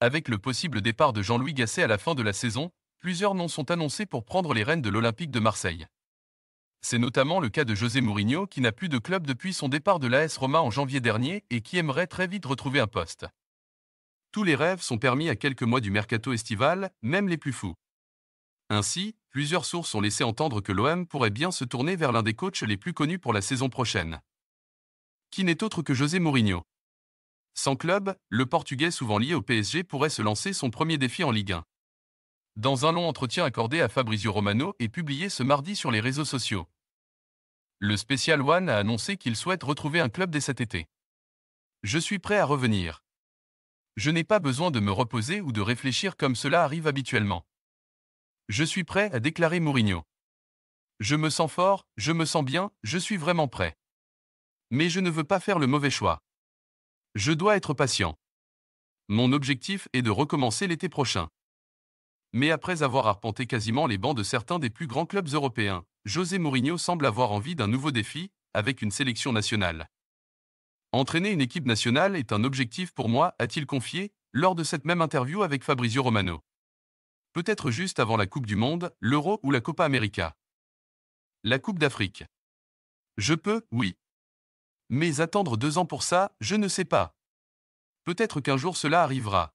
Avec le possible départ de Jean-Louis Gasset à la fin de la saison, plusieurs noms sont annoncés pour prendre les rênes de l'Olympique de Marseille. C'est notamment le cas de José Mourinho qui n'a plus de club depuis son départ de l'AS Roma en janvier dernier et qui aimerait très vite retrouver un poste. Tous les rêves sont permis à quelques mois du mercato estival, même les plus fous. Ainsi, plusieurs sources ont laissé entendre que l'OM pourrait bien se tourner vers l'un des coachs les plus connus pour la saison prochaine. Qui n'est autre que José Mourinho sans club, le Portugais souvent lié au PSG pourrait se lancer son premier défi en Ligue 1. Dans un long entretien accordé à Fabrizio Romano et publié ce mardi sur les réseaux sociaux, le spécial One a annoncé qu'il souhaite retrouver un club dès cet été. Je suis prêt à revenir. Je n'ai pas besoin de me reposer ou de réfléchir comme cela arrive habituellement. Je suis prêt à déclarer Mourinho. Je me sens fort, je me sens bien, je suis vraiment prêt. Mais je ne veux pas faire le mauvais choix. Je dois être patient. Mon objectif est de recommencer l'été prochain. Mais après avoir arpenté quasiment les bancs de certains des plus grands clubs européens, José Mourinho semble avoir envie d'un nouveau défi, avec une sélection nationale. Entraîner une équipe nationale est un objectif pour moi, a-t-il confié, lors de cette même interview avec Fabrizio Romano. Peut-être juste avant la Coupe du Monde, l'Euro ou la Copa América. La Coupe d'Afrique. Je peux, oui. Mais attendre deux ans pour ça, je ne sais pas. Peut-être qu'un jour cela arrivera.